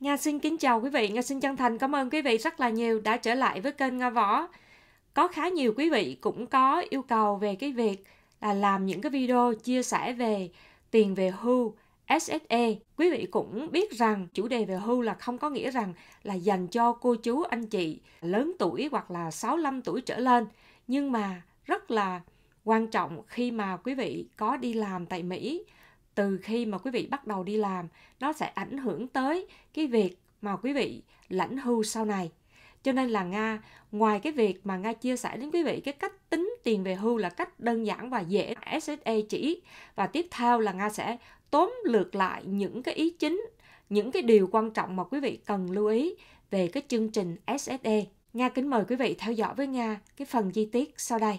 Nga xin kính chào quý vị, Nga xin chân thành cảm ơn quý vị rất là nhiều đã trở lại với kênh Nga Võ. Có khá nhiều quý vị cũng có yêu cầu về cái việc là làm những cái video chia sẻ về tiền về hưu, SSE. Quý vị cũng biết rằng chủ đề về hưu là không có nghĩa rằng là dành cho cô chú anh chị lớn tuổi hoặc là 65 tuổi trở lên, nhưng mà rất là quan trọng khi mà quý vị có đi làm tại Mỹ từ khi mà quý vị bắt đầu đi làm nó sẽ ảnh hưởng tới cái việc mà quý vị lãnh hưu sau này cho nên là nga ngoài cái việc mà nga chia sẻ đến quý vị cái cách tính tiền về hưu là cách đơn giản và dễ SSA chỉ và tiếp theo là nga sẽ tóm lược lại những cái ý chính những cái điều quan trọng mà quý vị cần lưu ý về cái chương trình SSE. Nga kính mời quý vị theo dõi với Nga cái phần chi tiết sau đây.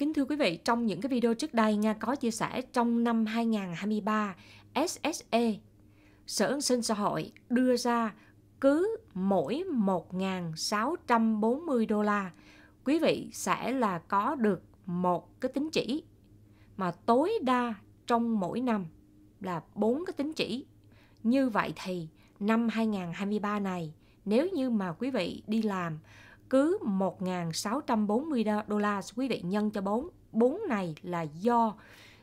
Kính thưa quý vị, trong những cái video trước đây, Nga có chia sẻ trong năm 2023, SSE, Sở An sinh xã hội đưa ra cứ mỗi 1.640 đô la, quý vị sẽ là có được một cái tính chỉ mà tối đa trong mỗi năm là bốn cái tính chỉ. Như vậy thì năm 2023 này, nếu như mà quý vị đi làm cứ 1.640 đô la quý vị nhân cho 4. 4 này là do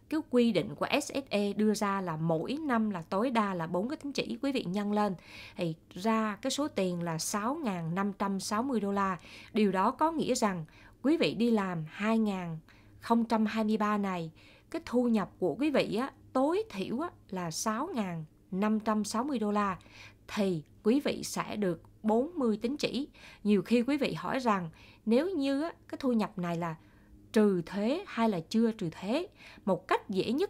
cái quy định của SSE đưa ra là mỗi năm là tối đa là 4 cái tính chỉ quý vị nhân lên thì ra cái số tiền là 6.560 đô la. Điều đó có nghĩa rằng quý vị đi làm 2023 này cái thu nhập của quý vị á, tối thiểu á, là 6.560 đô la thì quý vị sẽ được 40 tín chỉ. Nhiều khi quý vị hỏi rằng nếu như cái thu nhập này là trừ thuế hay là chưa trừ thuế, một cách dễ nhất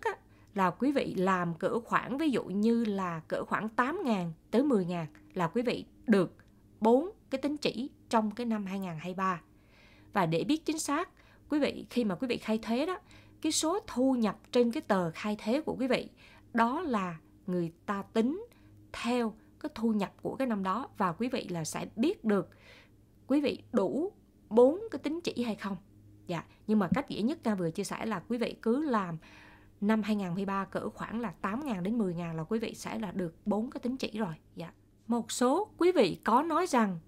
là quý vị làm cỡ khoảng ví dụ như là cỡ khoảng 8.000 tới 10.000 là quý vị được 4 cái tín chỉ trong cái năm 2023. Và để biết chính xác, quý vị khi mà quý vị khai thuế đó, cái số thu nhập trên cái tờ khai thuế của quý vị đó là người ta tính theo cái thu nhập của cái năm đó và quý vị là sẽ biết được quý vị đủ bốn cái tín chỉ hay không. Dạ, nhưng mà cách dễ nhất ta vừa chia sẻ là quý vị cứ làm năm 2023 cỡ khoảng là 8.000 đến 10.000 là quý vị sẽ là được bốn cái tín chỉ rồi. Dạ. Một số quý vị có nói rằng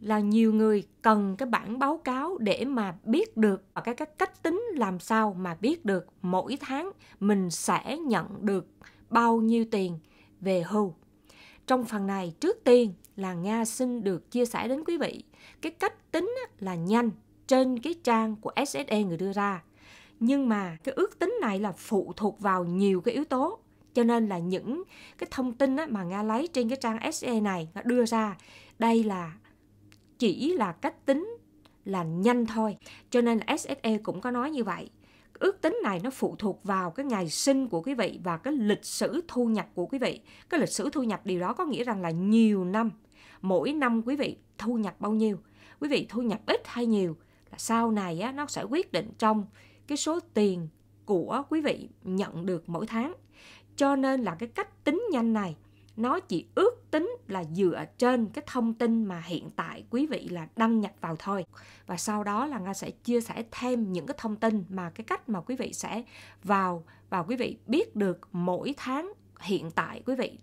là nhiều người cần cái bản báo cáo để mà biết được và cái, cái cách tính làm sao mà biết được mỗi tháng mình sẽ nhận được bao nhiêu tiền về hưu trong phần này, trước tiên là Nga xin được chia sẻ đến quý vị cái cách tính là nhanh trên cái trang của SSE người đưa ra. Nhưng mà cái ước tính này là phụ thuộc vào nhiều cái yếu tố. Cho nên là những cái thông tin mà Nga lấy trên cái trang sse này nó đưa ra, đây là chỉ là cách tính là nhanh thôi. Cho nên là SSE cũng có nói như vậy ước tính này nó phụ thuộc vào cái ngày sinh của quý vị và cái lịch sử thu nhập của quý vị. Cái lịch sử thu nhập điều đó có nghĩa rằng là nhiều năm, mỗi năm quý vị thu nhập bao nhiêu. Quý vị thu nhập ít hay nhiều là sau này á, nó sẽ quyết định trong cái số tiền của quý vị nhận được mỗi tháng. Cho nên là cái cách tính nhanh này nó chỉ ước tính là dựa trên cái thông tin mà hiện tại quý vị là đăng nhập vào thôi và sau đó là nga sẽ chia sẻ thêm những cái thông tin mà cái cách mà quý vị sẽ vào và quý vị biết được mỗi tháng hiện tại quý vị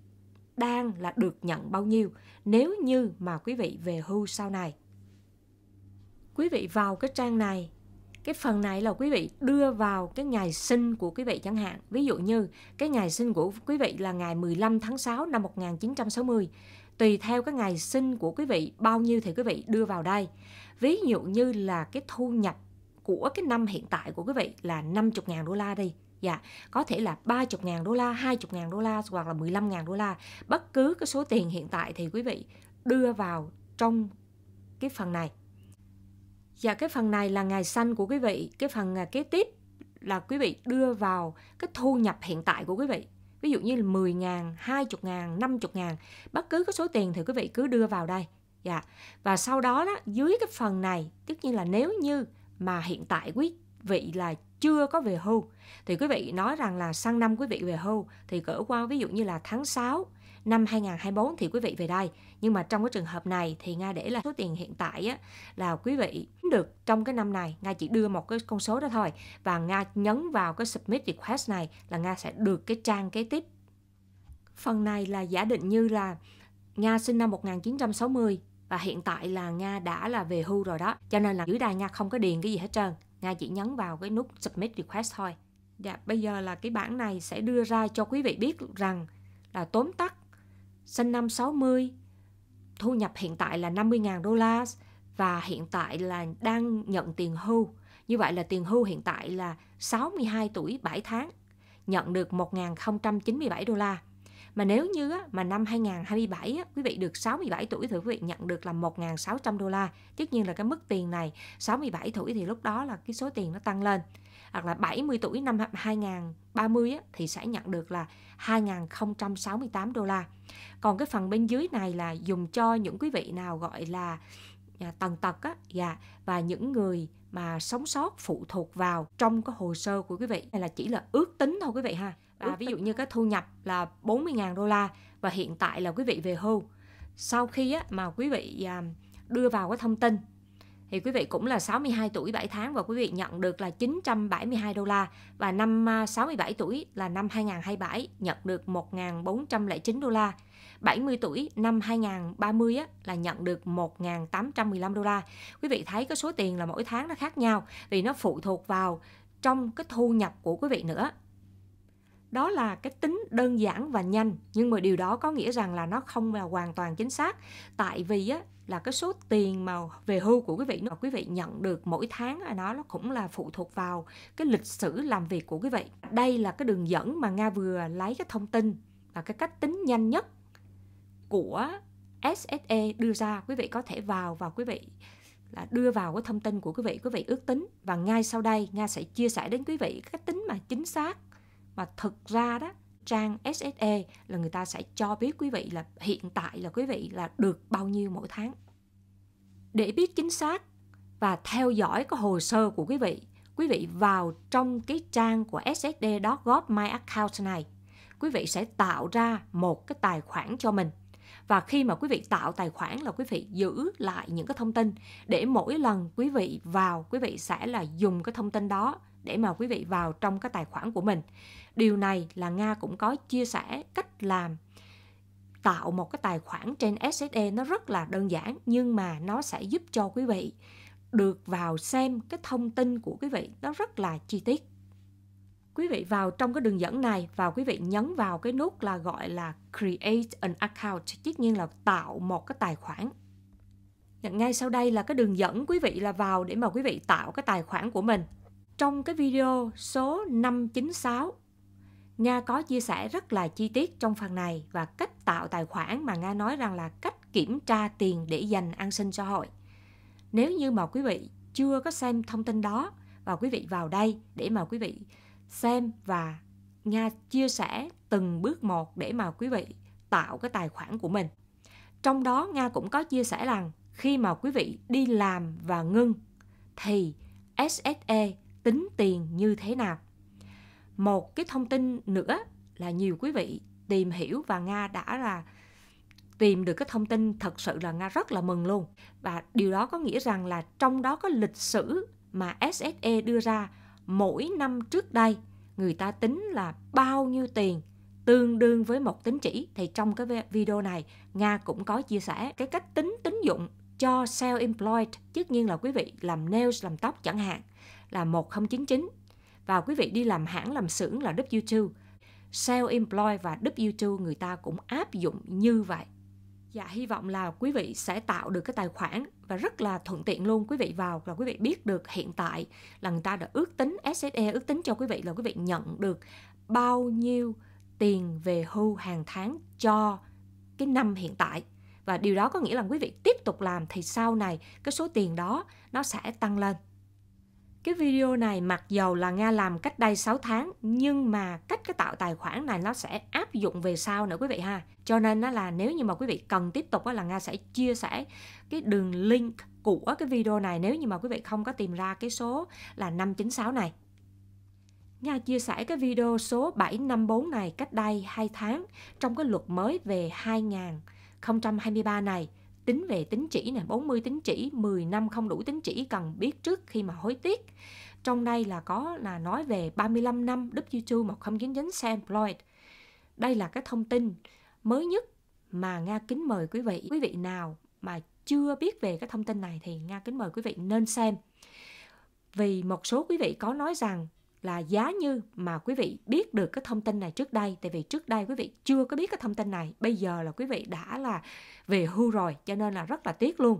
đang là được nhận bao nhiêu nếu như mà quý vị về hưu sau này quý vị vào cái trang này cái phần này là quý vị đưa vào cái ngày sinh của quý vị chẳng hạn. Ví dụ như cái ngày sinh của quý vị là ngày 15 tháng 6 năm 1960. Tùy theo cái ngày sinh của quý vị bao nhiêu thì quý vị đưa vào đây. Ví dụ như là cái thu nhập của cái năm hiện tại của quý vị là 50.000 đô la đi Dạ, có thể là 30.000 đô la, 20.000 đô la hoặc là 15.000 đô la. Bất cứ cái số tiền hiện tại thì quý vị đưa vào trong cái phần này và cái phần này là ngày xanh của quý vị, cái phần à, kế tiếp là quý vị đưa vào cái thu nhập hiện tại của quý vị. Ví dụ như là 10 ngàn, 20 ngàn, 50 ngàn, bất cứ cái số tiền thì quý vị cứ đưa vào đây. Dạ. Và sau đó, đó dưới cái phần này, tất nhiên là nếu như mà hiện tại quý vị là chưa có về hưu thì quý vị nói rằng là sang năm quý vị về hưu thì cỡ qua ví dụ như là tháng 6 năm 2024 thì quý vị về đây. Nhưng mà trong cái trường hợp này thì Nga để là số tiền hiện tại á, là quý vị được trong cái năm này. Nga chỉ đưa một cái con số đó thôi. Và Nga nhấn vào cái submit request này là Nga sẽ được cái trang kế tiếp. Phần này là giả định như là Nga sinh năm 1960 và hiện tại là Nga đã là về hưu rồi đó. Cho nên là dưới đây Nga không có điền cái gì hết trơn. Nga chỉ nhấn vào cái nút submit request thôi. Dạ, bây giờ là cái bảng này sẽ đưa ra cho quý vị biết rằng là tóm tắt sinh năm 60, thu nhập hiện tại là 50.000 đô la và hiện tại là đang nhận tiền hưu. Như vậy là tiền hưu hiện tại là 62 tuổi 7 tháng, nhận được 1.097 đô la. Mà nếu như á, mà năm 2027 á, quý vị được 67 tuổi thì quý vị nhận được là 1.600 đô la. Tất nhiên là cái mức tiền này 67 tuổi thì lúc đó là cái số tiền nó tăng lên hoặc là 70 tuổi năm 2030 á, thì sẽ nhận được là 2068 đô la. Còn cái phần bên dưới này là dùng cho những quý vị nào gọi là à, tần tật á, dạ, và những người mà sống sót phụ thuộc vào trong cái hồ sơ của quý vị này là chỉ là ước tính thôi quý vị ha. Và ví dụ như cái thu nhập là 40.000 đô la và hiện tại là quý vị về hưu. Sau khi á, mà quý vị à, đưa vào cái thông tin thì quý vị cũng là 62 tuổi 7 tháng và quý vị nhận được là 972 đô la và năm 67 à, tuổi là năm 2027 nhận được 1.409 đô la. 70 tuổi năm 2030 á, là nhận được 1.815 đô la. Quý vị thấy cái số tiền là mỗi tháng nó khác nhau vì nó phụ thuộc vào trong cái thu nhập của quý vị nữa đó là cái tính đơn giản và nhanh nhưng mà điều đó có nghĩa rằng là nó không là hoàn toàn chính xác tại vì á là cái số tiền mà về hưu của quý vị mà quý vị nhận được mỗi tháng nó nó cũng là phụ thuộc vào cái lịch sử làm việc của quý vị đây là cái đường dẫn mà nga vừa lấy cái thông tin và cái cách tính nhanh nhất của SSE đưa ra quý vị có thể vào và quý vị là đưa vào cái thông tin của quý vị quý vị ước tính và ngay sau đây nga sẽ chia sẻ đến quý vị cái tính mà chính xác mà thực ra đó trang SSE là người ta sẽ cho biết quý vị là hiện tại là quý vị là được bao nhiêu mỗi tháng. Để biết chính xác và theo dõi cái hồ sơ của quý vị, quý vị vào trong cái trang của ssd e góp my account này, quý vị sẽ tạo ra một cái tài khoản cho mình. Và khi mà quý vị tạo tài khoản là quý vị giữ lại những cái thông tin để mỗi lần quý vị vào quý vị sẽ là dùng cái thông tin đó để mà quý vị vào trong cái tài khoản của mình điều này là nga cũng có chia sẻ cách làm tạo một cái tài khoản trên SSE nó rất là đơn giản nhưng mà nó sẽ giúp cho quý vị được vào xem cái thông tin của quý vị nó rất là chi tiết. Quý vị vào trong cái đường dẫn này và quý vị nhấn vào cái nút là gọi là create an account, tất nhiên là tạo một cái tài khoản. Ngay sau đây là cái đường dẫn quý vị là vào để mà quý vị tạo cái tài khoản của mình. Trong cái video số 596 Nga có chia sẻ rất là chi tiết trong phần này và cách tạo tài khoản mà Nga nói rằng là cách kiểm tra tiền để dành an sinh xã hội. Nếu như mà quý vị chưa có xem thông tin đó và quý vị vào đây để mà quý vị xem và Nga chia sẻ từng bước một để mà quý vị tạo cái tài khoản của mình. Trong đó Nga cũng có chia sẻ rằng khi mà quý vị đi làm và ngưng thì SSE tính tiền như thế nào? một cái thông tin nữa là nhiều quý vị tìm hiểu và nga đã là tìm được cái thông tin thật sự là nga rất là mừng luôn và điều đó có nghĩa rằng là trong đó có lịch sử mà SSE đưa ra mỗi năm trước đây người ta tính là bao nhiêu tiền tương đương với một tín chỉ thì trong cái video này Nga cũng có chia sẻ cái cách tính tín dụng cho self-employed, tất nhiên là quý vị làm nails, làm tóc chẳng hạn là 1099 và quý vị đi làm hãng làm xưởng là W2 self employ và W2 người ta cũng áp dụng như vậy. Dạ hy vọng là quý vị sẽ tạo được cái tài khoản và rất là thuận tiện luôn quý vị vào là quý vị biết được hiện tại là người ta đã ước tính SSE ước tính cho quý vị là quý vị nhận được bao nhiêu tiền về hưu hàng tháng cho cái năm hiện tại và điều đó có nghĩa là quý vị tiếp tục làm thì sau này cái số tiền đó nó sẽ tăng lên cái video này mặc dầu là Nga làm cách đây 6 tháng nhưng mà cách cái tạo tài khoản này nó sẽ áp dụng về sau nữa quý vị ha. Cho nên nó là nếu như mà quý vị cần tiếp tục là Nga sẽ chia sẻ cái đường link của cái video này nếu như mà quý vị không có tìm ra cái số là 596 này. Nga chia sẻ cái video số 754 này cách đây 2 tháng trong cái luật mới về 2023 này tính về tính chỉ nè, 40 tính chỉ, 10 năm không đủ tính chỉ cần biết trước khi mà hối tiếc. Trong đây là có là nói về 35 năm W2 1099 sam employed Đây là cái thông tin mới nhất mà Nga kính mời quý vị. Quý vị nào mà chưa biết về cái thông tin này thì Nga kính mời quý vị nên xem. Vì một số quý vị có nói rằng là giá như mà quý vị biết được cái thông tin này trước đây tại vì trước đây quý vị chưa có biết cái thông tin này bây giờ là quý vị đã là về hưu rồi cho nên là rất là tiếc luôn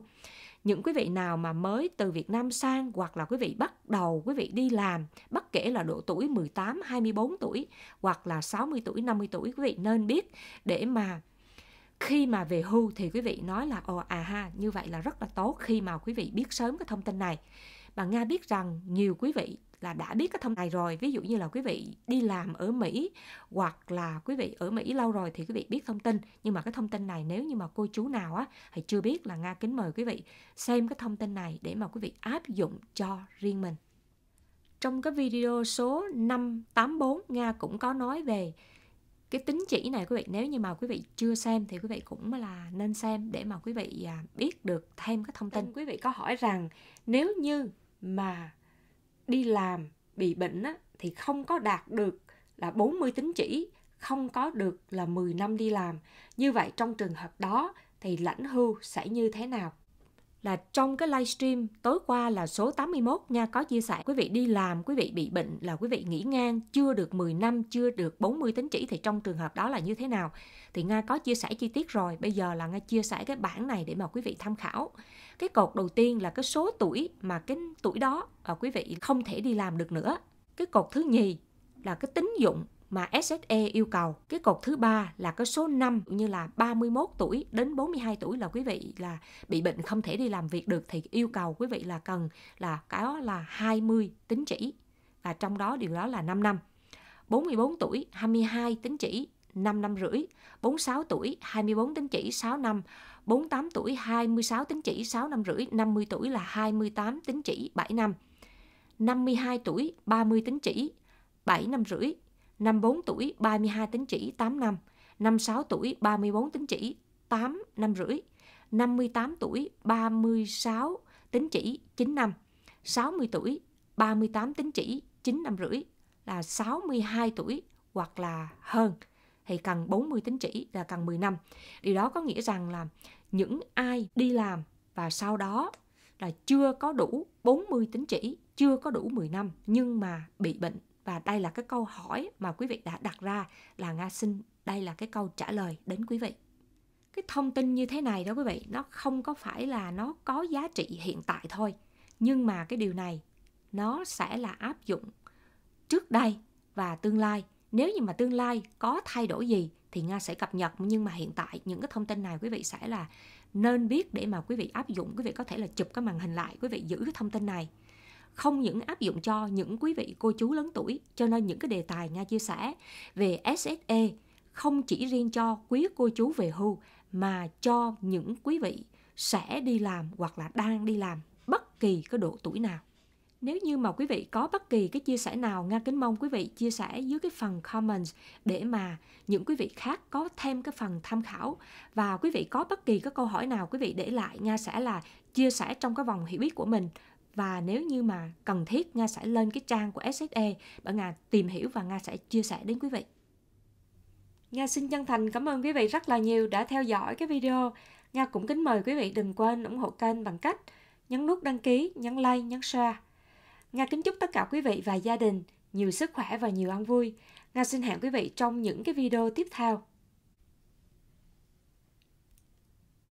những quý vị nào mà mới từ Việt Nam sang hoặc là quý vị bắt đầu quý vị đi làm, bất kể là độ tuổi 18, 24 tuổi hoặc là 60 tuổi, 50 tuổi quý vị nên biết để mà khi mà về hưu thì quý vị nói là ồ à ha, như vậy là rất là tốt khi mà quý vị biết sớm cái thông tin này. Và Nga biết rằng nhiều quý vị là đã biết cái thông này rồi ví dụ như là quý vị đi làm ở Mỹ hoặc là quý vị ở Mỹ lâu rồi thì quý vị biết thông tin nhưng mà cái thông tin này nếu như mà cô chú nào á thì chưa biết là Nga kính mời quý vị xem cái thông tin này để mà quý vị áp dụng cho riêng mình trong cái video số 584 Nga cũng có nói về cái tính chỉ này quý vị nếu như mà quý vị chưa xem thì quý vị cũng là nên xem để mà quý vị à, biết được thêm cái thông tin vâng, quý vị có hỏi rằng nếu như mà đi làm bị bệnh á, thì không có đạt được là 40 tính chỉ, không có được là 10 năm đi làm. Như vậy trong trường hợp đó thì lãnh hưu sẽ như thế nào? là trong cái livestream tối qua là số 81 nha có chia sẻ quý vị đi làm, quý vị bị bệnh là quý vị nghỉ ngang chưa được 10 năm, chưa được 40 tính chỉ thì trong trường hợp đó là như thế nào? Thì Nga có chia sẻ chi tiết rồi, bây giờ là Nga chia sẻ cái bảng này để mà quý vị tham khảo. Cái cột đầu tiên là cái số tuổi mà cái tuổi đó à, quý vị không thể đi làm được nữa. Cái cột thứ nhì là cái tính dụng mà SSE yêu cầu. Cái cột thứ ba là cái số 5 như là 31 tuổi đến 42 tuổi là quý vị là bị bệnh không thể đi làm việc được thì yêu cầu quý vị là cần là có là 20 tín chỉ và trong đó điều đó là 5 năm. 44 tuổi 22 tín chỉ 5 năm rưỡi, 46 tuổi 24 tín chỉ 6 năm, 48 tuổi 26 tín chỉ 6 năm rưỡi, 50 tuổi là 28 tín chỉ 7 năm. 52 tuổi 30 tín chỉ 7 năm rưỡi, 54 tuổi 32 tín chỉ 8 năm, 56 tuổi 34 tín chỉ 8 năm rưỡi, 58 tuổi 36 tín chỉ 9 năm, 60 tuổi 38 tín chỉ 9 năm rưỡi là 62 tuổi hoặc là hơn thì cần 40 tín chỉ là cần 10 năm. Điều đó có nghĩa rằng là những ai đi làm và sau đó là chưa có đủ 40 tín chỉ, chưa có đủ 10 năm nhưng mà bị bệnh và đây là cái câu hỏi mà quý vị đã đặt ra là Nga xin đây là cái câu trả lời đến quý vị. Cái thông tin như thế này đó quý vị, nó không có phải là nó có giá trị hiện tại thôi. Nhưng mà cái điều này nó sẽ là áp dụng trước đây và tương lai. Nếu như mà tương lai có thay đổi gì thì Nga sẽ cập nhật nhưng mà hiện tại những cái thông tin này quý vị sẽ là nên biết để mà quý vị áp dụng quý vị có thể là chụp cái màn hình lại quý vị giữ cái thông tin này không những áp dụng cho những quý vị cô chú lớn tuổi cho nên những cái đề tài Nga chia sẻ về SSE không chỉ riêng cho quý cô chú về hưu mà cho những quý vị sẽ đi làm hoặc là đang đi làm bất kỳ cái độ tuổi nào. Nếu như mà quý vị có bất kỳ cái chia sẻ nào, Nga kính mong quý vị chia sẻ dưới cái phần comments để mà những quý vị khác có thêm cái phần tham khảo. Và quý vị có bất kỳ cái câu hỏi nào quý vị để lại, Nga sẽ là chia sẻ trong cái vòng hiểu biết của mình và nếu như mà cần thiết Nga sẽ lên cái trang của SSE để Nga tìm hiểu và Nga sẽ chia sẻ đến quý vị. Nga xin chân thành cảm ơn quý vị rất là nhiều đã theo dõi cái video. Nga cũng kính mời quý vị đừng quên ủng hộ kênh bằng cách nhấn nút đăng ký, nhấn like, nhấn share. Nga kính chúc tất cả quý vị và gia đình nhiều sức khỏe và nhiều an vui. Nga xin hẹn quý vị trong những cái video tiếp theo.